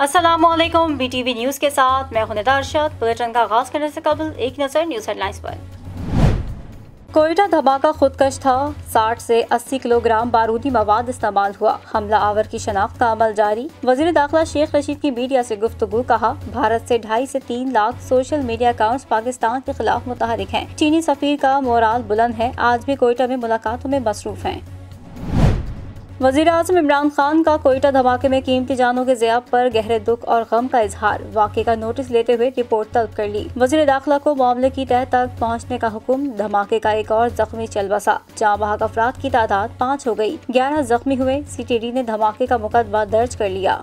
Aslam B T V news के साथ मैं हूं अरशद बुलेटिन का आगाज़ करने से कबल एक नज़र न्यूज़ हेडलाइंस पर कोयटा धमाका खुदकश था 60 से 80 किलोग्राम बारूदी मवाद इस्तेमाल हुआ हमला आवर की शनाख्त का अमल जारी वजीर दाखिला शेख रशीद की मीडिया से गुफ्तगु कहा भारत से ढाई से तीन lakh social media accounts Pakistan के खिलाफ मुतहरिक हैं चीनी सफीर का मोराल बुलंद है आज भी कोयटा में मुलाकातों में मसरूफ हैं वजीर अजम इमरान खान का कोयटा धमाके में कीमती जानों के जयाब पर गहरे दुख और गम का इजहार वाक़े का नोटिस लेते हुए रिपोर्ट तलब कर ली वजी दाखिला को मामले की तह तक पहुँचने का हुक्म धमाके का एक और जख्मी चल बसा जहाँ बाहक अफराद की तादाद पाँच हो गयी ग्यारह जख्मी हुए सी टी डी ने धमाके का मुकदमा दर्ज कर लिया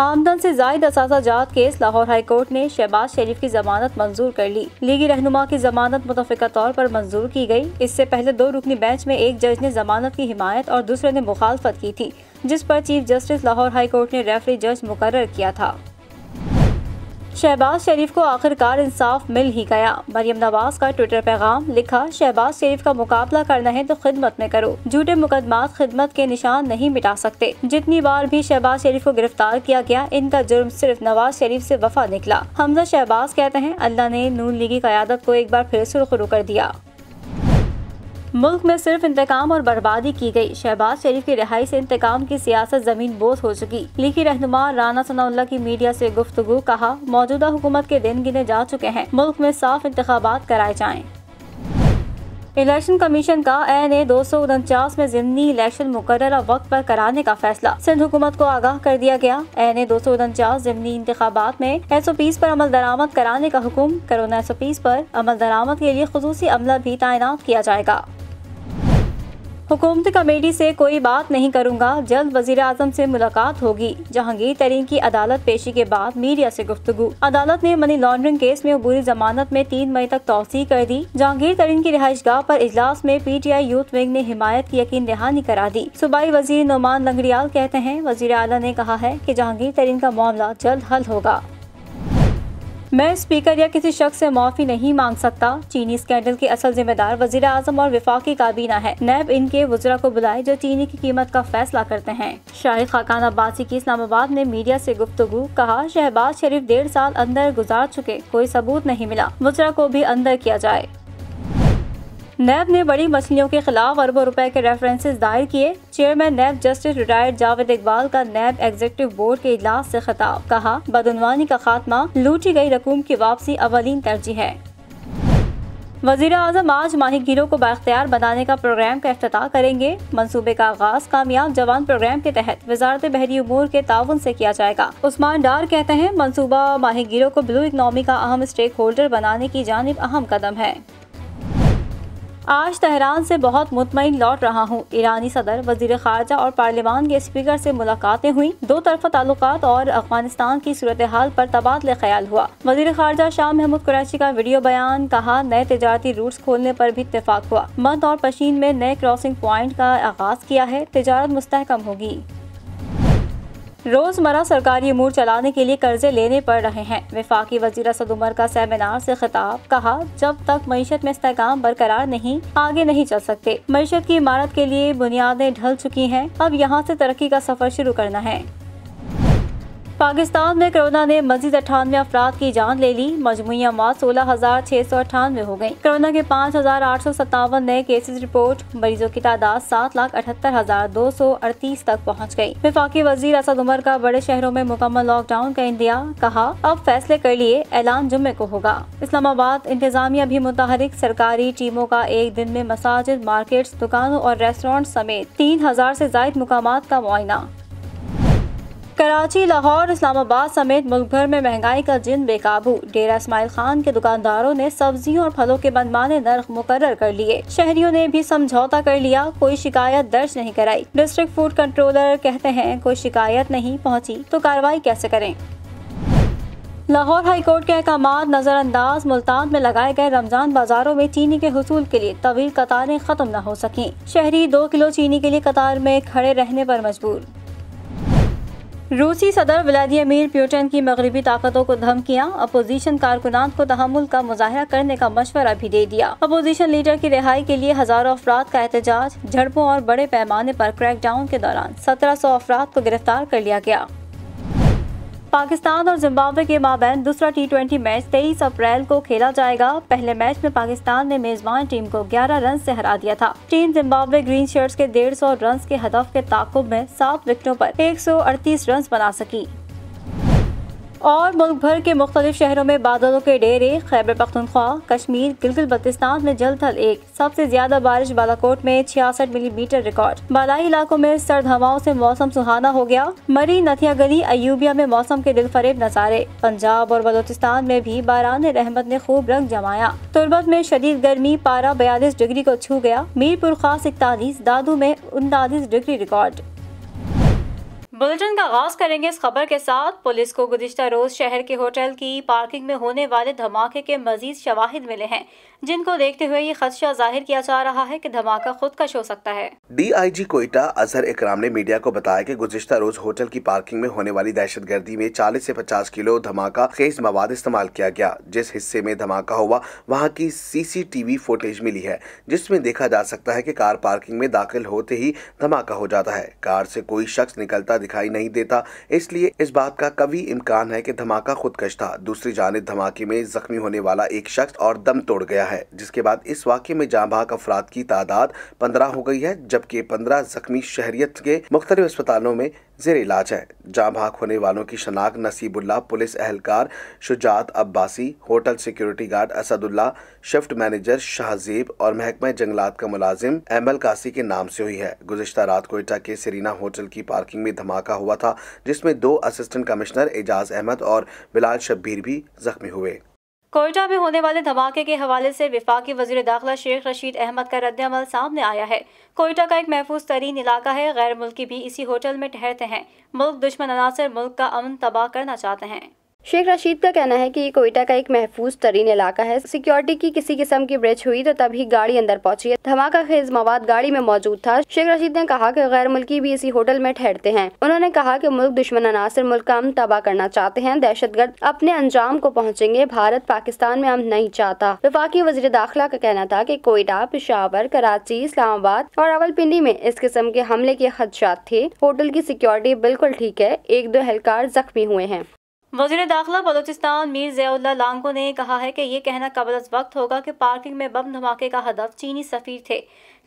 आमदन से जायद असाजात केस लाहौर कोर्ट ने शहबाज शरीफ की जमानत मंजूर कर ली लीगी रहनुमा की जमानत मुतफ़ा तौर पर मंजूर की गई इससे पहले दो रुकनी बेंच में एक जज ने जमानत की हिमायत और दूसरे ने मुखालफत की थी जिस पर chief justice Lahore high court ने रेफरी जज मुकर किया था शहबाज शरीफ को आखिरकार इंसाफ मिल ही गया मरियम नवाज का ट्विटर पैगाम लिखा शहबाज शरीफ का मुकाबला करना है तो खिदमत में करो झूठे मुकदमा खिदमत के निशान नहीं मिटा सकते जितनी बार भी शहबाज शरीफ को गिरफ्तार किया गया इनका जुर्म सिर्फ नवाज शरीफ से वफा निकला हमजा शहबाज कहते हैं अल्लाह ने नून लीगी क्यादत को एक बार फिर सुरखुरु कर दिया मुल्क में सिर्फ इंतकाम और बर्बादी की गई शहबाज शरीफ की रिहाई से इंतकाम की सियासत जमीन बोस हो चुकी लिखी रहनुमा राना सनाउल्ला की मीडिया से गुफ्तगु कहा मौजूदा हुकूमत के दिन गिने जा चुके हैं मुल्क में साफ इंतबात कराए जाएं इलेक्शन कमीशन का एन ए दो सौ उनचास में जिमनी इलेक्शन मुकर वक्त पर कराने का फैसला सिंध हुकूमत को आगाह कर दिया गया एन ए दो सौ उनचास जिमनी इंतबात में एस ओ पीस आरोप अमल दरामद कराने का हुक्म करोना एस ओ पीस आरोप अमल दरामद के लिए खसूसी अमला भी तैनात किया जाएगा हुकूमती कमेटी से कोई बात नहीं करूंगा जल्द वजीर आजम से मुलाकात होगी जहांगीर तरीन की अदालत पेशी के बाद मीडिया से गुफ्तगु अदालत ने मनी लॉन्ड्रिंग केस में बुरी जमानत में तीन मई तक तोसी कर दी जहांगीर तरीन की रिहाइश गाह आरोप इजलास में P T I youth wing ने हिमायत की यकीन दहानी करा दी सूबाई वजीर नुमान लंगड़ियाल कहते हैं वजीर अला ने कहा है की जहांगीर तरीन का मामला जल्द हल होगा मैं स्पीकर या किसी शख्स से माफी नहीं मांग सकता चीनी स्कैंडल के असल जिम्मेदार वजीर आजम और विफाकी काबीना है नैब इनके वजरा को बुलाए जो चीनी की कीमत का फैसला करते हैं शाहिद खाकान अब्बासी की इस्लामाबाद ने मीडिया से गुफ्तगु कहा शहबाज शरीफ डेढ़ साल अंदर गुजार चुके कोई सबूत नहीं मिला वजरा को भी अंदर किया जाए नैब ने बड़ी मछलियों के खिलाफ अरबों रुपए के रेफरेंसेस दायर किए chairman NAB justice retired Javed Iqbal का नैब एग्जीक्यूटिव बोर्ड के इजलास से ख़िताब कहा बदनवानी का खात्मा लूटी गई रकूम की वापसी अवलिन तरजीह है वजीर अजम आज माही गिरों को बाख्तियार बनाने का प्रोग्राम का अफ्ताह करेंगे मनसूबे का आगाज कामयाब जवान प्रोग्राम के तहत वजारत बहरी उमूर के ताउन से किया जाएगा उस्मान डार कहते हैं मनसूबा माही गिरों को ब्लू इकनॉमी का अहम स्टेक होल्डर बनाने की जानब अहम कदम है आज तहरान से बहुत मुतमिन लौट रहा हूँ ईरानी सदर वजीर खारजा और पार्लियामान के स्पीकर से मुलाकातें हुई दो तरफा ताल्लुक और अफगानिस्तान की सूरत हाल पर तबादले ख्याल हुआ वजीर खारजा शाह महमूद कुरैशी का वीडियो बयान कहा नए तजारती रूट्स खोलने पर भी इतफाक हुआ मध और पशीन में नए क्रॉसिंग प्वाइंट का आगाज किया है तजारत मुस्तकम होगी रोजमर्रा सरकारी अमूर चलाने के लिए कर्जे लेने पड़ रहे हैं विफाकी वजीर सदमर का सेमिनार से खिताब कहा जब तक मीशत में इसकाम बरकरार नहीं आगे नहीं चल सकते मीशत की इमारत के लिए बुनियादें ढल चुकी हैं अब यहाँ से तरक्की का सफर शुरू करना है पाकिस्तान में कोरोना ने मजीद अठानवे अफराद की जान ले ली मजमू मौत सोलह हजार छह सौ अठानवे हो गयी कोरोना के पाँच हजार आठ सौ सत्तावन नए केसेज रिपोर्ट मरीजों की तादाद सात लाख अठहत्तर हजार दो सौ अड़तीस तक पहुँच गयी विफाकी वजीर असद उमर का बड़े शहरों में मुकम्मल लॉकडाउन का इंदिया कहा अब फैसले कर लिए ऐलान जुम्मे को होगा इस्लामाबाद इंतजामिया भी मुतहरिक सरकारी टीमों का एक दिन में मसाजिद मार्केट दुकानों और रेस्टोरेंट समेत तीन हजार ऐसी जायद मुकाम का मुआयना कराची लाहौर इस्लामाबाद समेत मुल्क भर में महंगाई का जिन बेकाबू डेरा इसमाइल खान के दुकानदारों ने सब्जियों और फलों के मनमाने नर्ख मुकर कर लिए शहरियों ने भी समझौता कर लिया कोई शिकायत दर्ज नहीं कराई डिस्ट्रिक्ट फूड कंट्रोलर कहते हैं कोई शिकायत नहीं पहुँची तो कार्रवाई कैसे करें लाहौर हाईकोर्ट के अहकाम नज़रअंदाज मुल्तान में लगाए गए रमजान बाजारों में चीनी के हसूल के लिए तवील कतारें खत्म न हो सकें शहरी दो किलो चीनी के लिए कतार में खड़े रहने पर मजबूर रूसी सदर व्लादिमिर प्यूटन की मगरबी ताकतों को धमकियां अपोजिशन कारकुनान को तहमुल का मुजाहरा करने का मशवरा भी दे दिया अपोजिशन लीडर की रिहाई के लिए हजारों अफराद का एहतजाज झड़पों और बड़े पैमाने पर क्रैकडाउन के दौरान सत्रह सौ अफराद को गिरफ्तार कर लिया गया पाकिस्तान और जिम्बाब्वे के माबैन दूसरा टी ट्वेंटी मैच तेईस अप्रैल को खेला जाएगा पहले मैच में पाकिस्तान ने मेजबान टीम को 11 रन से हरा दिया था टीम जिम्बाब्वे ग्रीन शर्ट्स के डेढ़ सौ रन के हदफ के ताकुब में सात विकेटों पर 138 रन बना सकी और मुल्क भर के मुख्तलिफ शहरों में बादलों के डेरे खैबर पख्तनख्वा कश्मीर गिलगित बल्तिस्तान में जल थल एक सबसे ज्यादा बारिश बालाकोट में छियासठ मिलीमीटर रिकॉर्ड बालाई इलाकों में सर्द हवाओं से मौसम सुहाना हो गया मरी नथिया गली अयूबिया में मौसम के दिल फरेब नजारे पंजाब और बलोचिस्तान में भी बारान रहमत ने खूब रंग जमाया तुरबत में शदीद गर्मी पारा बयालीस डिग्री को छू गया मीरपुर खास इकतालीस दादू में उनतालीस डिग्री रिकॉर्ड बुलेटिन का आगाज करेंगे इस खबर के साथ पुलिस को गुजशत रोज शहर के होटल की पार्किंग में होने वाले धमाके के मजीद शवाहिद मिले हैं जिनको देखते हुए ये खदशा जाहिर किया जा रहा है कि धमाका खुदकश हो सकता है डीआईजी कोयटा अजहर इकराम ने मीडिया को बताया कि गुजशत रोज होटल की पार्किंग में होने वाली दहशत गर्दी में चालीस ऐसी पचास किलो धमाका खेज मवाद इस्तेमाल किया गया जिस हिस्से में धमाका हुआ वहाँ की सी फुटेज मिली है जिसमे देखा जा सकता है की कार पार्किंग में दाखिल होते ही धमाका हो जाता है कार ऐसी कोई शख्स निकलता दिखाई नहीं देता इसलिए इस बात का कभी इम्कान है कि धमाका खुदकश था दूसरी जानब धमाके में जख्मी होने वाला एक शख्स और दम तोड़ गया है जिसके बाद इस वाक्य में जाँबाग अफराद की तादाद पंद्रह हो गई है जबकि पंद्रह जख्मी शहरियत के मुख्तलिफ अस्पतालों में जेर इलाज है जहाँ भाग होने वालों की शनाख्त नसीबुल्ला पुलिस अहलकार Shujaat Abbasi hotel security guard Asadullah shift manager Shahzeb और महकमा जंगलात का मुलाजिम एमल कासी के नाम से हुई है गुजशत रात कोयटा के सरीना होटल की पार्किंग में धमाका हुआ था जिसमें दो असिस्टेंट कमिश्नर एजाज अहमद और बिलाल शब्बीर भी जख्मी हुए कोयटा में होने वाले धमाके के हवाले से विफाकी वजी दाखिला शेख रशीद अहमद का रद्दमल सामने आया है कोयटा का एक महफूज तरीन इलाका है गैर मुल्की भी इसी होटल में ठहरते हैं मुल्क दुश्मन अनासर मुल्क का अमन तबाह करना चाहते हैं शेख रशीद का कहना है कि ये कोयटा का एक महफूज तरीन इलाका है सिक्योरिटी की किसी किस्म की ब्रेच हुई तो तभी गाड़ी अंदर पहुंची है धमाका खेज मवाद गाड़ी में मौजूद था शेख रशीद ने कहा कि गैर मुल्की भी इसी होटल में ठहरते हैं उन्होंने कहा कि मुल्क दुश्मन अनासर मुल्क का अमन तबाह करना चाहते हैं दहशत गर्द अपने अंजाम को पहुँचेंगे भारत पाकिस्तान में अमन नहीं चाहता वफाकी वजीर दाखिला का कहना था की कोयटा पिशावर कराची इस्लामाबाद और रावलपिंडी में इस किस्म के हमले के खदशात थे होटल की सिक्योरिटी बिल्कुल ठीक है एक दो एहलकार जख्मी हुए हैं वजीर दाखिला बलोचिस्तान मीर जयाउल्ला लांगो ने कहा है कि ये कहना कबल वक्त होगा कि पार्किंग में बम धमाके का हदफ चीनी सफ़ीर थे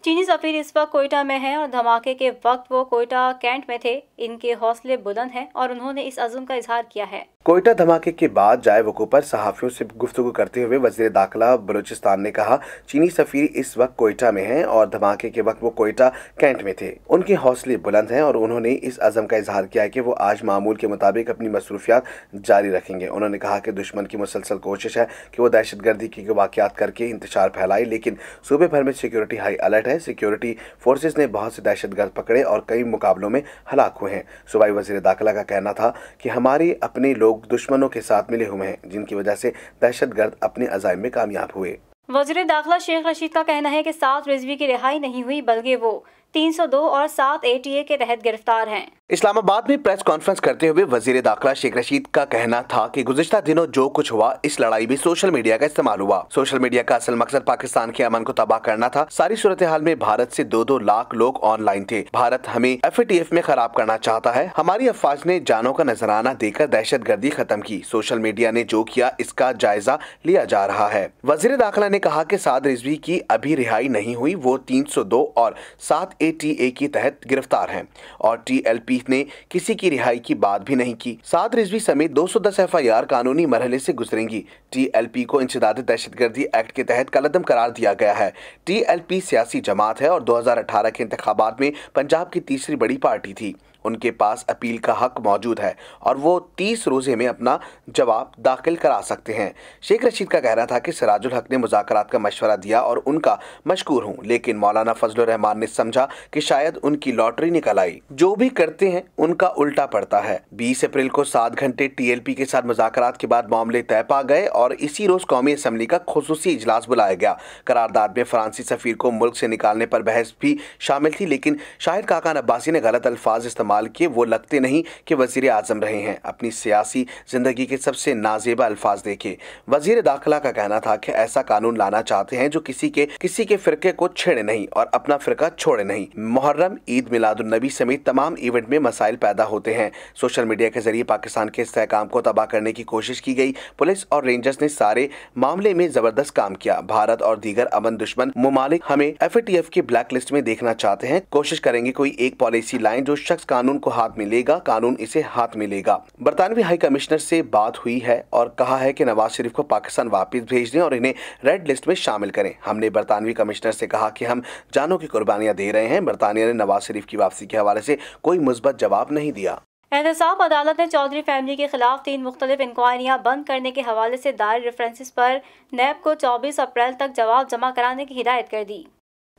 चीनी सफ़ीर इस वक्त कोयटा में है और धमाके के वक्त वो कोयटा कैंट में थे इनके हौसले बुलंद हैं और उन्होंने इस अजम का इजहार किया है कोयटा धमाके के बाद जाए वकू पर सहाफ़ियों से गुफ्तु करते हुए वजीर दाखिला बलूचिस्तान ने कहा चीनी सफ़ीर इस वक्त कोयटा में हैं और धमाके के वक्त वो कोयटा कैंट में थे उनके हौसले बुलंद हैं और उन्होंने इस अजम का इजहार किया की कि वो आज मामूल के मुताबिक अपनी मसरूफियात जारी रखेंगे उन्होंने कहा कि दुश्मन की मुसलसल कोशिश है कि वो दहशत गर्दी के वाकत करके इंतजार फैलाए लेकिन सूबे भर में सिक्योरिटी हाई अलर्ट है सिक्योरिटी फोर्सेज ने बहुत से दहशतगर्द पकड़े और कई मुकाबलों में हलाक हुए हैं सूबाई वजीर दाखिला का कहना था कि हमारे अपने लोग दुश्मनों के साथ मिले हुए हैं जिनकी वजह से दहशतगर्द अपने अजायम में कामयाब हुए वजीर दाखिला शेख रशीद का कहना है कि सात रिजवी की रिहाई नहीं हुई बल्कि वो 302 और 7 एटीए के तहत गिरफ्तार हैं इस्लामाबाद में प्रेस कॉन्फ्रेंस करते हुए वजीर दाखिला शेख रशीद का कहना था कि गुजशत दिनों जो कुछ हुआ इस लड़ाई में सोशल मीडिया का इस्तेमाल हुआ सोशल मीडिया का असल मकसद पाकिस्तान के अमन को तबाह करना था सारी सूरत हाल में भारत से दो दो लाख लोग ऑनलाइन थे भारत हमें एफ में खराब करना चाहता है हमारी अफवाज ने जानों का नजराना देकर दहशत गर्दी खत्म की सोशल मीडिया ने जो किया इसका जायजा लिया जा रहा है वजीर दाखिला ने कहा की साद रिजवी की अभी रिहाई नहीं हुई वो तीन सौ दो और सात एटीए के तहत गिरफ्तार हैं और टीएलपी ने किसी की रिहाई की बात भी नहीं की सात रिजवी समेत 210 एफआईआर कानूनी मरहले से गुजरेंगी टीएलपी को इंसदाद दहशतगर्दी एक्ट के तहत कलदम करार दिया गया है टीएलपी सियासी जमात है और 2018 के इंतबात में पंजाब की तीसरी बड़ी पार्टी थी उनके पास अपील का हक मौजूद है और वो तीस रोज़े में अपना जवाब दाखिल करा सकते हैं शेख रशीद का कहना था कि सराजुल हक ने मुजाकर का मशवरा दिया और उनका मशहूर हूँ लेकिन मौलाना फजल रहमान ने समझा कि शायद उनकी लॉटरी निकल आई जो भी करते हैं उनका उल्टा पड़ता है बीस अप्रैल को सात घंटे टी के साथ मुजाकर के बाद मामले तय पा गए और इसी रोज़ कौमी असम्बली का खसूसी इजलास बुलाया गया करारदाद में फ्रांसी सफ़ीर को मुल्क से निकालने पर बहस भी शामिल थी लेकिन शाहिद काकान अब्बासी ने गलत अल्फाज इस्तेमाल इस्तेमाल के वो लगते नहीं कि वजीर आजम रहे हैं अपनी सियासी ज़िंदगी के सबसे नाजेबा अल्फाज देखे वजीर दाखिला का कहना था कि ऐसा कानून लाना चाहते हैं जो किसी के किसी के फिरके को छेड़े नहीं और अपना फिरका छोड़े नहीं मुहर्रम ईद मिलादुलनबी समेत तमाम इवेंट में मसाइल पैदा होते हैं सोशल मीडिया के जरिए पाकिस्तान के इसकाम को तबाह करने की कोशिश की गई पुलिस और रेंजर्स ने सारे मामले में जबरदस्त काम किया भारत और दीगर अमन दुश्मन ममालिक हमें एफ की ब्लैक लिस्ट में देखना चाहते हैं कोशिश करेंगे कोई एक पॉलिसी लाइन जो शख्स का कानून को हाथ में लेगा कानून इसे हाथ में लेगा बरतानवी हाई कमिश्नर से बात हुई है और कहा है कि नवाज शरीफ को पाकिस्तान वापस भेज दें और इन्हें रेड लिस्ट में शामिल करें हमने बरतानवी कमिश्नर से कहा कि हम जानों की कुर्बानियां दे रहे हैं बरतानिया ने नवाज शरीफ की वापसी के हवाले से कोई मुस्बत जवाब नहीं दिया एहतसाब अदालत ने चौधरी फैमिली के खिलाफ तीन मुख्तलिफ इंक्वायरियाँ बंद करने के हवाले से दायर रेफरेंसेस पर नैब को 24 अप्रैल तक जवाब जमा कराने की हिदायत कर दी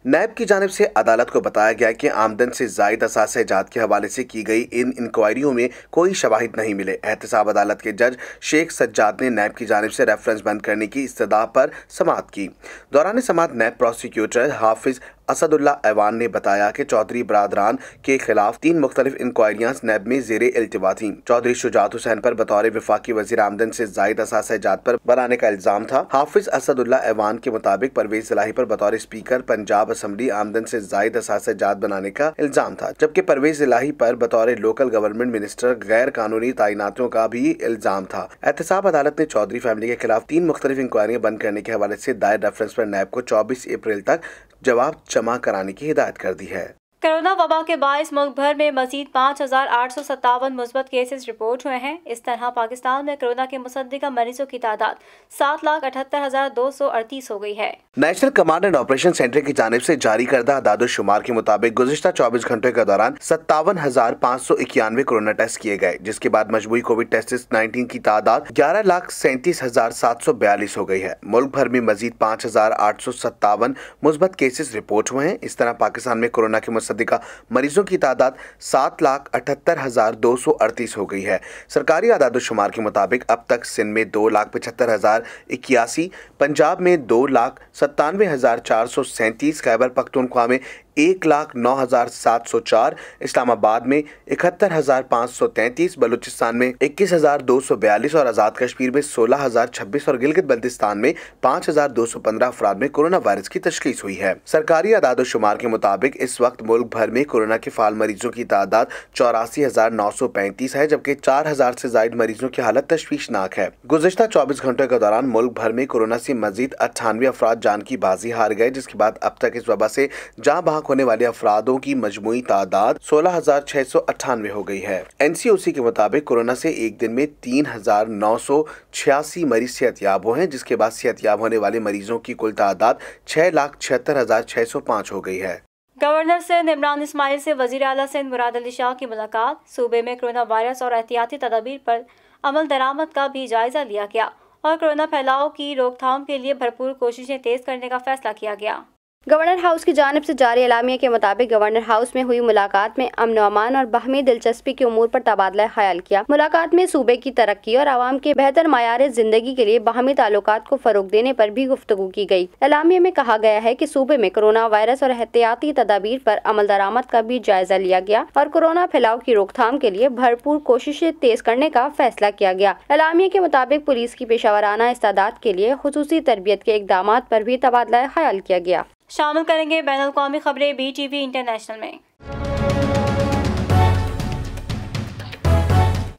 नैब की जानब से अदालत को बताया गया कि आमदन से जायद असाजात के हवाले से की गई इन इंक्वायरियों में कोई शवाहिद नहीं मिले एहतसाब अदालत के जज शेख सज्जाद ने नैब की जानब से रेफरेंस बंद करने की इस्तः पर समात की दौरान समात नैब प्रोसिक्यूटर हाफिज असदुल्ला ऐवान ने बताया कि चौधरी बरदरान के खिलाफ तीन मुख्तलिफ इंक्वायरियां नैब में जेर अल्तवा थी चौधरी शुजात हुसैन पर बतौर वफाकी वजी आमदन से जायद असास जात पर बनाने का इल्जाम था हाफिज असदुल्ला ऐवान के मुताबिक परवेज सलाही पर बतौर स्पीकर पंजाब असम्बली आमदन से जायद असास जात बनाने का इल्जाम था जबकि परवेज सलाही पर बतौर लोकल गवर्नमेंट मिनिस्टर गैर कानूनी तैनातों का भी इल्जाम था एहतसाब अदालत ने चौधरी फैमिली के खिलाफ तीन मुख्तलिफ इंक्वायरियां बंद करने के हवाले से दायर रेफरेंस पर नैब को चौबीस अप्रैल तक जवाब जमा कराने की हिदायत कर दी है कोरोना वबा के बायस मुल्क भर में मजीद पाँच हज़ार आठ सौ सत्तावन मुस्बत केसेस रिपोर्ट हुए हैं इस तरह पाकिस्तान में कोरोना के मुसदा मरीजों की तादाद सात लाख अठहत्तर हज़ार दो सौ अड़तीस हो गई है national command and operation centre की जानब ऐसी जारी करदा दादो शुमार के मुताबिक गुजशत चौबीस घंटे के दौरान सत्तावन हजार पाँच सौ इक्यानवे कोरोना टेस्ट किए गए जिसके बाद मजबूरी कोविड टेस्ट नाइन्टीन की तादाद ग्यारह लाख सैंतीस हजार सात सौ बयालीस हो गई है मुल्क भर में मजीद पाँच हजार आठ सौ सत्तावन मुस्बत केसेस रिपोर्ट हुए हैं इस तरह पाकिस्तान में कोरोना के मुसद फीसदी का मरीजों की तादाद सात लाख अठहत्तर हज़ार दो सौ अड़तीस हो गई है सरकारी आदादोशुमार के मुताबिक अब तक सिंध में दो लाख पचहत्तर हज़ार इक्यासी पंजाब में दो लाख सत्तानवे हज़ार चार सौ सैंतीस खैबर पख्तनख्वा में एक लाख नौ हज़ार सात सौ चार इस्लामाबाद में इकहत्तर हज़ार पाँच सौ तैंतीस बलूचिस्तान में इक्कीस हज़ार दो सौ बयालीस और आज़ाद कश्मीर में सोलह हज़ार छब्बीस और गिलगित बल्तिस्तान में पाँच हज़ार दो सौ पंद्रह अफराद में कोरोना वायरस की तशखीस हुई है सरकारी अदाद शुमार के मुताबिक इस वक्त मुल्क भर में कोरोना के फाल मरीजों की तादाद चौरासी हज़ार नौ सौ पैंतीस है जबकि चार हज़ार से जायद मरीजों की हालत तशवीशनाक है गुजशत चौबीस घंटों के दौरान मुल्क भर में कोरोना से मजीद अट्ठानवे अफराद जान की बाजी हार गए जिसके बाद अब तक इस वबा से जहाँ हलाक होने वाले अफराधों की मजमू तादाद सोलह हजार छह सौ अट्ठानवे हो गई है एन सी ओ सी के मुताबिक कोरोना से एक दिन में तीन हजार नौ सौ छियासी मरीज सेहतयाब हुए हैं जिसके बाद याब होने वाले मरीजों की कुल तादाद छह लाख छिहत्तर हजार छह सौ पाँच हो गई है गवर्नर सिंध इमरान इसमाइल से वजीर अला सिंध मुराद अली शाह की मुलाकात सूबे में कोरोना वायरस और एहतियाती तदाबीर पर अमल दरामद का भी जायजा लिया गया और कोरोना फैलाव की रोकथाम के लिए भरपूर कोशिशें तेज करने का फैसला किया गया गवर्नर हाउस की जानब से जारी अलामिया के मुताबिक गवर्नर हाउस में हुई मुलाकात में अमन अमान और बाहमी दिलचस्पी के उमूर पर तबादला ख्याल किया मुलाकात में सूबे की तरक्की और आवाम के बेहतर मैार जिंदगी के लिए बाहमी ताल्लुक को फ़रोग देने पर भी गुफ्तु की गई अलामिया में कहा गया है की सूबे में कोरोना वायरस और एहतियाती तदाबीर पर अमल दरामद का भी जायजा लिया गया और कोरोना फैलाव की रोकथाम के लिए भरपूर कोशिशें तेज करने का फैसला किया गया अलामिया के मुताबिक पुलिस की पेशा वराना इस्तादात के लिए खसूसी तरबियत के इकदाम पर भी तबादला ख्याल किया गया शामिल करेंगे बैन अवी खबरें बी टी वी इंटरनेशनल में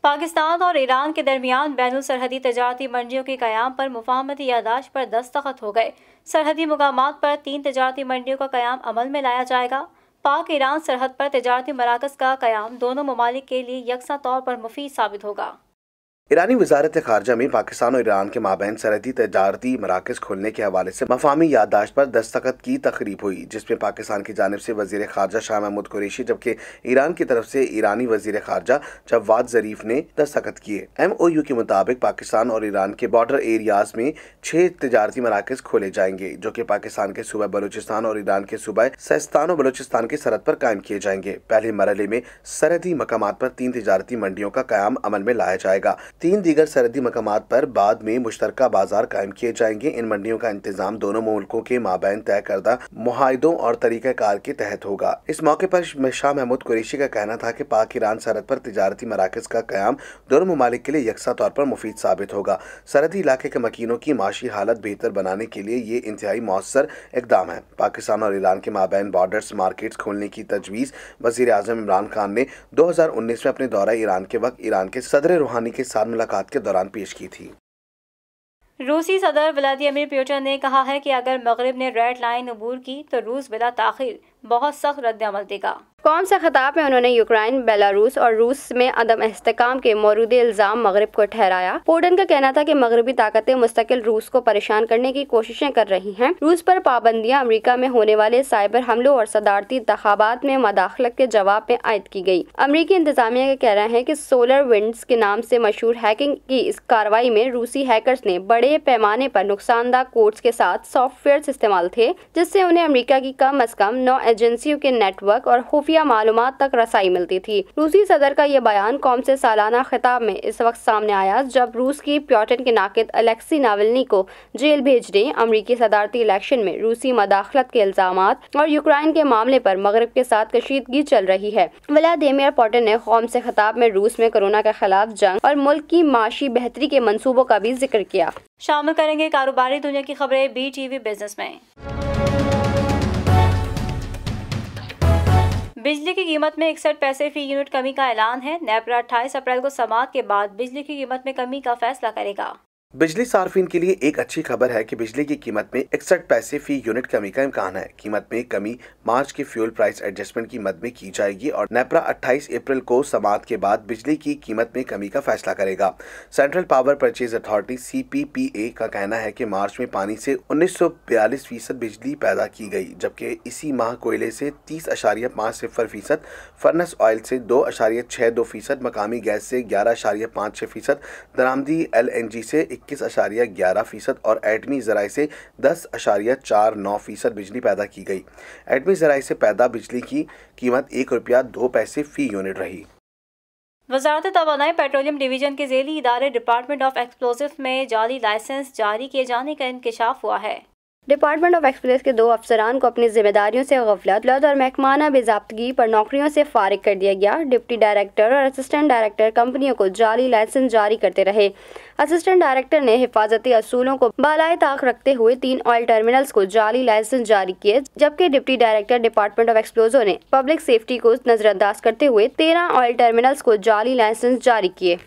पाकिस्तान और ईरान के दरमियान बैन सरहदी तजारती मंडियों के क्याम पर मुफाहमती यादाश्त पर दस्तखत हो गए सरहदी मकाम पर तीन तजारती मंडियों का क्याम अमल में लाया जाएगा पाक ईरान सरहद पर तजारती मराकज़ का क्याम दोनों ममालिक के लिए यकसा तौर पर मुफीद साबित होगा ईरानी वजारत खारजा में पाकिस्तान और ईरान के माबेन सरहदी तजारती मराकज खोलने के हवाले से मफामी याददाश्त पर दस्तखत की तकरीब हुई जिसमें पाकिस्तान की जानब से वजीर खारजा शाह महमूद कुरेशी जबकि ईरान की तरफ से ईरानी वजीर खारजा जवाद जरीफ ने दस्तखत किए एम ओ यू के मुताबिक पाकिस्तान और ईरान के बॉर्डर एरियाज में छह तजारती मराकज खोले जाएंगे जो कि पाकिस्तान के सूबे बलोचिस्तान और ईरान के सूबे सस्तान और बलोचिस्तान की सरहद पर कायम किए जाएंगे पहले मरहले में सरहदी मकाम पर तीन तजारती मंडियों का क्याम अमल में लाया जाएगा तीन दीगर सरहदी मकाम पर बाद में मुश्तर बाजार कायम किए जाएंगे इन मंडियों का इंतजाम दोनों मुल्कों के माबैन तय करदा मुहिदों और कार के तहत होगा इस मौके पर शाह महमूद कुरेशी का कहना था कि पाक ईरान सरहद पर तजारती मराकज का क्याम दोनों ममालिक के लिए यकसा तौर पर मुफीद साबित होगा सरहदी इलाके के मकीनों की माशी हालत बेहतर बनाने के लिए ये इंतहाई मौसर इकदाम है पाकिस्तान और ईरान के माबेन बॉर्डर्स मार्केट खोलने की तजवीज़ वजी अजम इमरान खान ने दो हज़ार उन्नीस में अपने दौरा ईरान के वक्त ईरान के सदर रूहानी के साथ मुलाकात के दौरान पेश की थी रूसी सदर व्लादिमिर प्यूटन ने कहा है कि अगर मगरब ने रेड लाइन अबूर की तो रूस बिला ताखिर बहुत सख्त रद्द अमल देगा कौम से ख़ताब में उन्होंने यूक्रेन बेलारूस और रूस में अदम अहतकाम के मौरूद इल्ज़ाम मगरब को ठहराया पोडन का कहना था कि मगरबी ताकतें मुस्तकिल रूस को परेशान करने की कोशिशें कर रही हैं रूस पर पाबंदियां अमेरिका में होने वाले साइबर हमलों और सदारती इंतबात में मदाखलत के जवाब में आयद की गई अमरीकी इंतजामिया का कहना है की सोलर विंड के नाम से मशहूर हैकिंग की इस कार्रवाई में रूसी हैकर ने बड़े पैमाने पर नुकसानदा कोड्स के साथ सॉफ्टवेयर इस्तेमाल थे जिससे उन्हें अमरीका की कम अज कम नौ एजेंसियों के नेटवर्क और खुफिया खुफिया मालूम तक रसाई मिलती थी रूसी सदर का ये बयान कौम से सालाना खिताब में इस वक्त सामने आया जब रूस की प्योटन के नाकद अलेक्सी नावलनी को जेल भेजने अमरीकी सदारती इलेक्शन में रूसी मदाखलत के इल्जाम और यूक्राइन के मामले पर मगरब के साथ कशीदगी चल रही है व्लादिमिर पोटन ने कौम से खिताब में रूस में कोरोना के खिलाफ जंग और मुल्क की माशी बेहतरी के मनसूबों का भी जिक्र किया शामिल करेंगे कारोबारी दुनिया की खबरें बी टी वी बिजनेस में बिजली की कीमत में इकसठ पैसे फी यूनिट कमी का ऐलान है नेपरा अट्ठाईस अप्रैल को समात के बाद बिजली की कीमत में कमी का फैसला करेगा बिजली सार्फिन के लिए एक अच्छी खबर है कि बिजली की कीमत में इकसठ पैसे फी यूनिट कमी का इम्कान है कीमत में कमी मार्च के फ्यूल प्राइस एडजस्टमेंट की मद में की जाएगी और नेपरा 28 अप्रैल को समाप्त के बाद बिजली की कीमत में कमी का फैसला करेगा central power purchase authority C का कहना है कि मार्च में पानी से उन्नीस फीसद बिजली पैदा की गई जबकि इसी माह कोयले से तीस अशारिया पाँच सिफर फीसद फर्नस ऑयल से दो अशारिया छः दो फीसद मकामी गैस से ग्यारह अशारिया पाँच छः फीसद दरामदी एल से इक्कीस अशारिया ग्यारह फ़ीसद और एटमी ज़राए से दस अशारिया चार नौ फ़ीसद बिजली पैदा की गई एटमी ज़राए से पैदा बिजली की कीमत एक रुपया दो पैसे फ़ी यूनिट रही वजारत तोानाई पेट्रोलियम डिवीजन के जेली इदारे डिपार्टमेंट ऑफ एक्सप्लोजिव में जाली लाइसेंस जारी किए जाने का इंकशाफ हुआ है डिपार्टमेंट ऑफ एक्सप्रेस के दो अफसरान को अपनी जिम्मेदारियों से गफलत और महकमाना बेजाबतगी पर नौकरियों से फारिग कर दिया गया डिप्टी डायरेक्टर और असिस्टेंट डायरेक्टर कंपनियों को जाली लाइसेंस जारी करते रहे असिस्टेंट डायरेक्टर ने हिफाजती असूलों को बालाए ताक रखते हुए तीन ऑयल टर्मिनल्स को जाली लाइसेंस जारी किए जबकि deputy director department of explosives ने पब्लिक सेफ्टी को नजरअंदाज करते हुए तेरह ऑयल टर्मिनल्स को जाली लाइसेंस जारी किए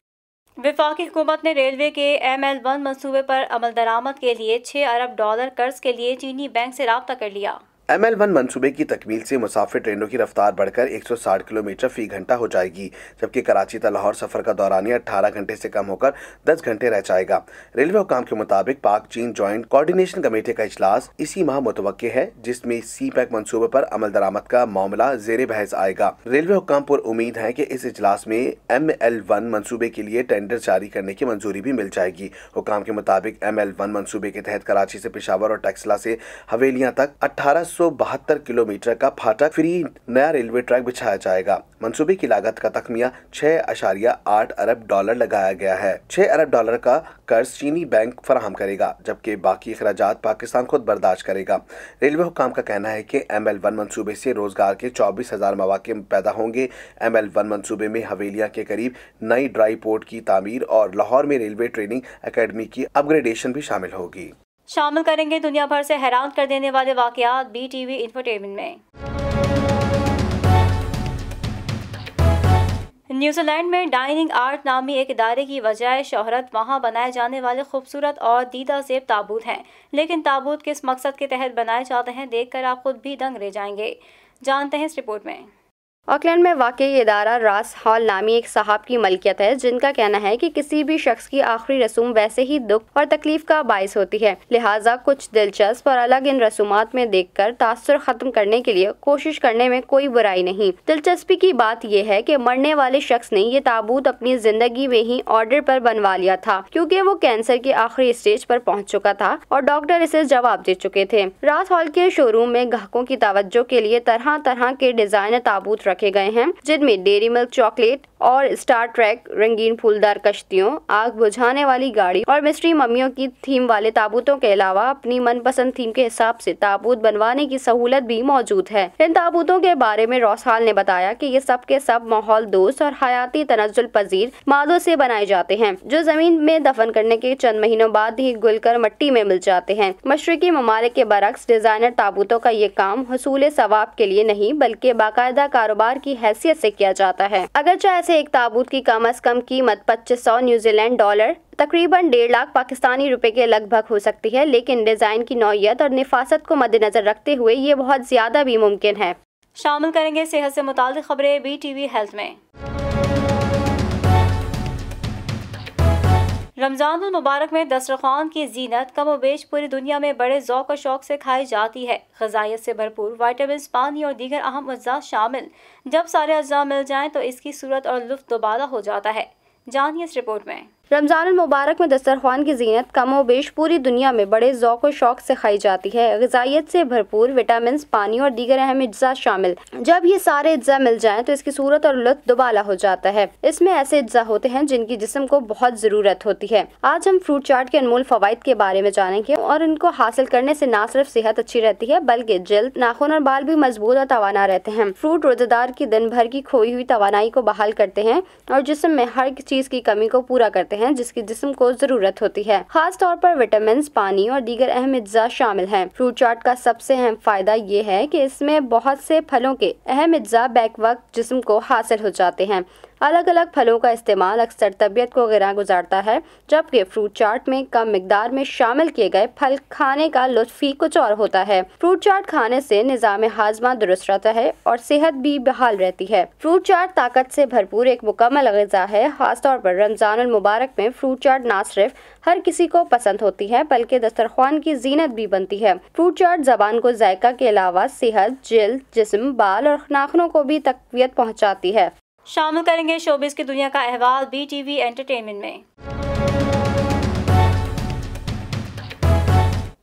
वफाकी हुकूमत ने रेलवे के एम एल वन मनसूबे पर अमल दरामद के लिए छः अरब डॉलर कर्ज के लिए चीनी बैंक से रबता कर लिया एम एल वन मनसूबे की तकमील से मुसाफिर ट्रेनों की रफ्तार बढ़कर 160 किलोमीटर फी घंटा हो जाएगी जबकि कराची तक लाहौर सफर का दौरान अठारह घंटे से कम होकर 10 घंटे रह जाएगा रेलवे हुकाम के मुताबिक पाक चीन ज्वाइंट कोऑर्डिनेशन कमेटी का इजलास इसी माह मुतव है जिसमें सी पैक मनसूबे पर अमल दरामद का मामला जेर बहस आएगा रेलवे हुकाम पर उम्मीद है की इस इजलास में एम एल वन मनसूबे के लिए टेंडर जारी करने की मंजूरी भी मिल जाएगी हुकाम के मुताबिक एम एल वन मनसूबे के तहत कराची ऐसी पिशावर और टैक्सला ऐसी हवेलियाँ तक अठारह किलोमीटर का फाटक फ्री नया रेलवे ट्रैक बिछाया जाएगा मनसूबे की लागत का तखमिया छह अशारिया आठ अरब डॉलर लगाया गया है छह अरब डॉलर का कर्ज चीनी बैंक फराहम करेगा जबकि बाकी अखराज पाकिस्तान खुद बर्दाश्त करेगा रेलवे हुकाम का कहना है कि एम एल वन मनसूबे से रोजगार के चौबीस हजार मौाक़े पैदा होंगे एम एल वन मनसूबे में हवेलियाँ के करीब नई ड्राई पोर्ट की तमीर और लाहौर में रेलवे ट्रेनिंग अकेडमी की अपग्रेडेशन भी शामिल होगी शामिल करेंगे दुनिया भर से हैरान कर देने वाले वाकयात बी टी वी इंफोटेनमेंट में न्यूजीलैंड में डाइनिंग आर्ट नामी एक इदारे की वजह शोहरत वहां बनाए जाने वाले खूबसूरत और दीदा सेब ताबूत हैं लेकिन ताबूत किस मकसद के तहत बनाए जाते हैं देखकर आप खुद भी दंग रह जाएंगे जानते हैं इस रिपोर्ट में ऑकलैंड में वाकई इदारा रास हॉल नामी एक साहब की मलकियत है जिनका कहना है कि किसी भी शख्स की आखिरी रसूम वैसे ही दुख और तकलीफ का बायस होती है लिहाजा कुछ दिलचस्प और अलग इन रसूमात में देख कर तासर ख़त्म करने के लिए कोशिश करने में कोई बुराई नहीं दिलचस्पी की बात यह है कि मरने वाले शख्स ने ये ताबूत अपनी जिंदगी में ही ऑर्डर पर बनवा लिया था क्यूँकी वो कैंसर के आखिरी स्टेज पर पहुँच चुका था और डॉक्टर इसे जवाब दे चुके थे रास हॉल के शोरूम में ग्राहकों की तवज्जो के लिए तरह तरह के डिजाइन ताबूत रखे गए हैं जिनमें डेयरी मिल्क चॉकलेट और स्टार ट्रैक रंगीन फूलदार कश्तियों आग बुझाने वाली गाड़ी और मिस्ट्री मम्मियों की थीम वाले ताबूतों के अलावा अपनी मनपसंद थीम के हिसाब से ताबूत बनवाने की सहूलत भी मौजूद है इन ताबूतों के बारे में रोसाल ने बताया कि ये सब के सब माहौल दोस्त और हयाती तनजुल पजीर मादों से बनाए जाते हैं जो जमीन में दफन करने के चंद महीनों बाद ही गुल कर मट्टी में मिल जाते हैं मशरकी ममालिक के बरक्स डिजाइनर ताबूतों का ये काम हसूल सवाब के लिए नहीं बल्कि बाकायदा कारोबार की हैसियत से किया जाता है अगर चाहे से एक ताबूत की कम अज कम कीमत पच्चीस सौ न्यूजीलैंड डॉलर तकरीबन डेढ़ लाख पाकिस्तानी रुपए के लगभग हो सकती है लेकिन डिज़ाइन की नौयत और निफासत को मद्देनज़र रखते हुए ये बहुत ज़्यादा भी मुमकिन है शामिल करेंगे सेहत से मुतल खबरें बी टी वी हेल्थ में रमज़ान मुबारक में दस्तरखान की जीनत कम वेश पूरी दुनिया में बड़े ज़ौक और शौक से खाई जाती है गजाइत से भरपूर वाइटामिन पानी और दीगर अहम अज्जा शामिल जब सारे अज्जा मिल जाएँ तो इसकी सूरत और लुफ्फ दोबारा हो जाता है जानिए इस रिपोर्ट में रमज़ान मुबारक में दस्तरखान की जीनत कमो बेश पूरी दुनिया में बड़े ओक़ व शौक से खाई जाती है गजाइत से भरपूर विटामिन पानी और दीगर अहम अज्जा शामिल जब ये सारे अज्जा मिल जाए तो इसकी सूरत और लुत्फ दुबाला हो जाता है इसमें ऐसे अज्जा होते हैं जिनकी जिसम को बहुत ज़रूरत होती है आज हम फ्रूट चाट के अनमोल फवाद के बारे में जानेंगे और इनको हासिल करने से न सिर्फ सेहत अच्छी रहती है बल्कि जल्द नाखून और बाल भी मजबूत और तोाना रहते हैं फ्रूट रोजेदार की दिन भर की खोई हुई तोानाई को बहाल करते हैं और जिसम में हर चीज़ की कमी को पूरा करते हैं सकते हैं जिसकी जिसम को जरूरत होती है खास तौर पर विटामिन पानी और दीगर अहम अज्जा शामिल हैं फ्रूट चाट का सबसे अहम फायदा ये है कि इसमें बहुत से फलों के अहम अज्जा बैक वक्त जिसम को हासिल हो जाते हैं अलग अलग फलों का इस्तेमाल अक्सर तबीयत को गिरा गुजारता है जबकि फ्रूट चाट में कम मकदार में शामिल किए गए फल खाने का लुत्फ ही कुछ और होता है फ्रूट चाट खाने से निज़ाम हाजमा दुरुस्त रहता है और सेहत भी बहाल रहती है फ्रूट चाट ताकत से भरपूर एक मुकम्मल गजा है खासतौर पर रमजान मुबारक में फ्रूट चाट न सिर्फ हर किसी को पसंद होती है बल्कि दस्तरखान की जीनत भी बनती है फ्रूट चाट जबान को जायका के अलावा सेहत जल्द जिसम बाल और नाखनों को भी तकवीत पहुँचाती है शामिल करेंगे शोबिस की दुनिया का अहवाल बी टीवी एंटरटेनमेंट में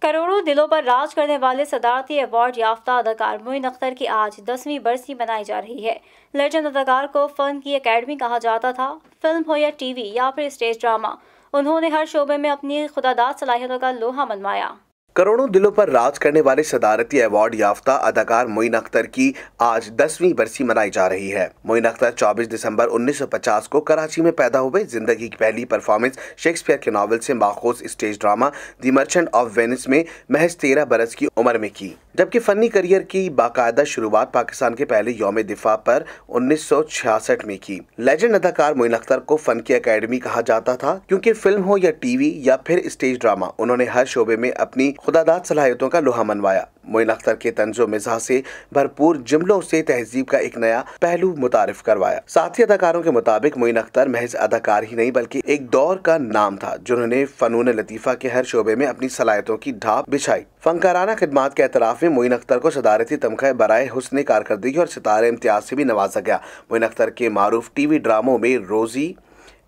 करोड़ों दिलों पर राज करने वाले सदारती अवार्ड याफ्ता अदाकार मोइन अख्तर की आज दसवीं बरसी मनाई जा रही है लेजेंड अदाकार को फन की एकेडमी कहा जाता था फिल्म हो या टीवी या फिर स्टेज ड्रामा उन्होंने हर शोबे में अपनी खुदादात सलाहियतों का लोहा मनवाया करोड़ों दिलों पर राज करने वाले सदारती अवार्ड याफ्ता अदाकार मोइन अख्तर की आज दसवीं बरसी मनाई जा रही है मोइन अख्तर 24 दिसंबर 1950 को कराची में पैदा हुए जिंदगी की पहली परफॉर्मेंस शेक्सपियर के नावल से माखोज stage drama the Merchant of Venice में महज तेरह बरस की उम्र में की जबकि फ़नी करियर की बाकायदा शुरुआत पाकिस्तान के पहले योम दिफा पर 1966 में की लेजेंड अदाकार मोइन अख्तर को फन की अकेडमी कहा जाता था क्योंकि फिल्म हो या टीवी या फिर स्टेज ड्रामा उन्होंने हर शोबे में अपनी खुदादात सलाहियतों का लोहा मनवाया मोइन अख्तर के तंज मिजा से भरपूर जुमलों से तहजीब का एक नया पहलू मुतारफ करवाया साथ ही अदाकारों के मुताबिक मोइन अख्तर महज अदाकार ही नहीं बल्कि एक दौर का नाम था जिन्होंने फनून लतीफ़ा के हर शोबे में अपनी सलाहियतों की ढाप बिछाई फनकाराना खदमात के एतराफ़ में मोइन अख्तर को सदारती तमखा बरए हुसन कारकर्दगी और सितारे इम्तियाज से भी नवाजा गया मोइन अख्तर के मारूफ टी वी ड्रामों में रोज़ी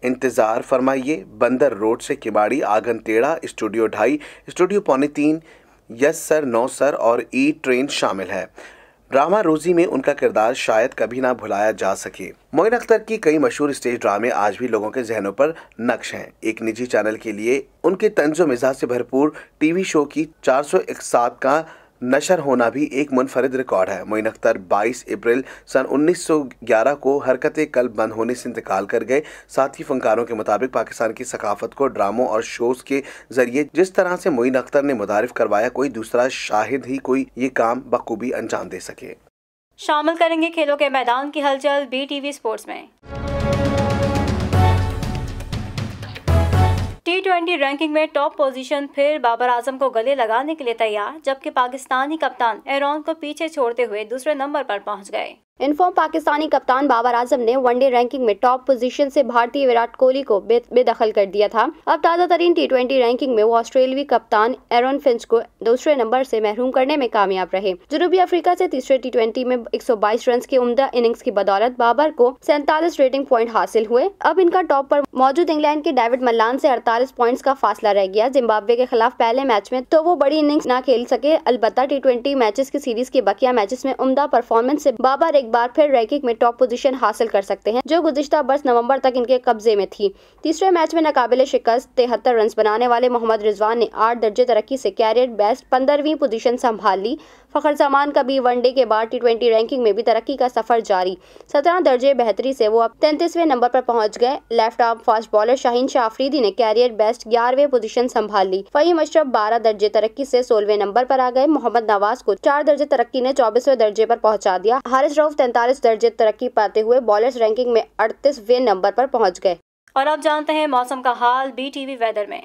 इंतज़ार फरमाइए बंदर रोड से किबाड़ी आगन टेढ़ा स्टूडियो ढाई स्टूडियो पौने तीन यस सर नो सर और ई ट्रेन शामिल है ड्रामा रोजी में उनका किरदार शायद कभी ना भुलाया जा सके मोइन अख्तर की कई मशहूर स्टेज ड्रामे आज भी लोगों के जहनों पर नक्श हैं एक निजी चैनल के लिए उनके तंज मिजाज से भरपूर टीवी शो की चार का नशर होना भी एक मुनफरद रिकॉर्ड है मोइन अख्तर 22 अप्रैल सन 1911 को हरकत कल बंद होने से इंतकाल कर गए साथ ही फनकारों के मुताबिक पाकिस्तान की सकाफत को ड्रामों और शोज के जरिए जिस तरह से मोइन अख्तर ने मुतारफ करवाया कोई दूसरा शाहिद ही कोई ये काम बखूबी अंजाम दे सके शामिल करेंगे खेलों के मैदान की हलचल बी वी स्पोर्ट्स में टी ट्वेंटी रैंकिंग में टॉप पोजीशन फिर बाबर आजम को गले लगाने के लिए तैयार जबकि पाकिस्तानी कप्तान एरॉन को पीछे छोड़ते हुए दूसरे नंबर पर पहुंच गए इनफॉर्म पाकिस्तानी कप्तान बाबर आजम ने वनडे रैंकिंग में टॉप पोजीशन से भारतीय विराट कोहली को बेदखल कर दिया था अब ताज़ा तरीन टी ट्वेंटी रैंकिंग में वो ऑस्ट्रेलवी कप्तान एरन फिंच को दूसरे नंबर से महरूम करने में कामयाब रहे जनूबी अफ्रीका से तीसरे टी ट्वेंटी में 122 रन के उमदा इनिंग्स की बदौलत बाबर को सैंतालीस रेटिंग पॉइंट हासिल हुए अब इनका टॉप पर मौजूद इंग्लैंड के डेविड मल्लान से अड़तालीस पॉइंट्स का फासला रह गया जिम्बाब्वे के खिलाफ पहले मैच में तो वो बड़ी इनिंग्स न खेल सके अलबत्ता टी ट्वेंटी मैचेस की सीरीज के बकिया मैचेस में उमदा परफॉर्मेंस ऐसी बाबर एक बार फिर रैंकिंग में टॉप पोजीशन हासिल कर सकते हैं जो गुजश्ता वर्ष नवंबर तक इनके कब्जे में थी तीसरे मैच में नाकाबिले शिकस्त तिहत्तर रन बनाने वाले मोहम्मद रिजवान ने आठ दर्जे तरक्की से कैरियर बेस्ट पंद्रहवीं पोजीशन संभाल ली फ़खर सामान का भी वनडे के बाद टी रैंकिंग में भी तरक्की का सफर जारी सत्रह दर्जे बेहतरी से वो अब तैंतीसवें नंबर पर पहुंच गए left arm fast bowler Shaheen Shah Afridi ने कैरियर बेस्ट ग्यारहवें पोजीशन संभाल ली फहीम अशरफ बारह दर्जे तरक्की से सोलहवें नंबर पर आ गए मोहम्मद नवाज को चार दर्जे तरक्की ने चौबीसवें दर्जे पर पहुंचा दिया हारिस रऊफ तैंतालीस दर्जे तरक्की पाते हुए बॉलर्स रैंकिंग में अड़तीसवें नंबर पर पहुंच गए और अब जानते हैं मौसम का हाल बी टीवी वेदर में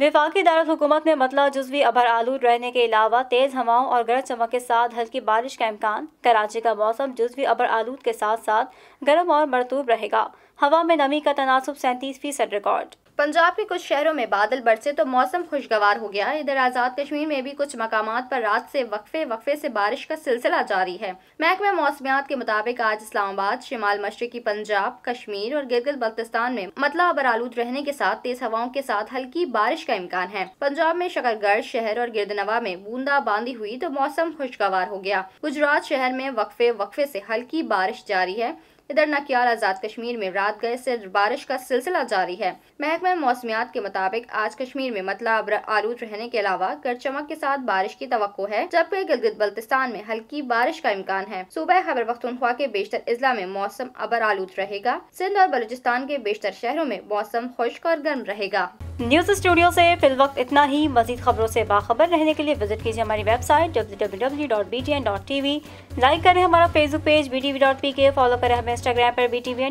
विफाकी दारकूमत में मतला जजवी अबर आलूद रहने के अलावा तेज़ हवाओं और गरज चमक के साथ हल्की बारिश का इम्कान कराची का मौसम जजवी अबर आलू के साथ साथ गर्म और मरतूब रहेगा हवा में नमी का तनासब सैंतीस फीसद रिकॉर्ड पंजाब के कुछ शहरों में बादल बरसे तो मौसम खुशगवार हो गया इधर आज़ाद कश्मीर में भी कुछ मकाम पर रात से वक्फे वक्फे से बारिश का सिलसिला जारी है महकमे मौसमियात के मुताबिक आज इस्लामाबाद शिमाल मशरकी पंजाब कश्मीर और गिरगल बल्तिस्तान में मतला आलूद रहने के साथ तेज हवाओं के साथ हल्की बारिश का इम्कान है पंजाब में शकरगढ़ शहर और गिरदनवा में बूंदा बांदी हुई तो मौसम खुशगवार हो गया गुजरात शहर में वक्फे वक्फे से हल्की बारिश जारी है इधर नकियाल आज़ाद कश्मीर में रात गए से बारिश का सिलसिला जारी है महकमा मौसमियात के मुताबिक आज कश्मीर में मतला आलूद रहने के अलावा गर चमक के साथ बारिश की तो है जबकि गिलगित बल्तिस्तान में हल्की बारिश का इम्कान है सुबह खबर पख्तनख्वा के बेशतर अजला में मौसम अबर आलूद रहेगा सिंध और बलूचिस्तान के बेशतर शहरों में मौसम खुश्क और गर्म रहेगा न्यूज स्टूडियो से फिल वक्त इतना ही मजीद खबरों से बाखबर रहने के लिए विजिट कीजिए हमारी वेबसाइट डब्ल्यू लाइक करें हमारा Facebook page B T V dot P K follow करें हमें इंस्टाग्राम पर बी टी वी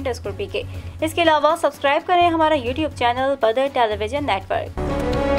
इसके अलावा सब्सक्राइब करें हमारा YouTube channel Badar television network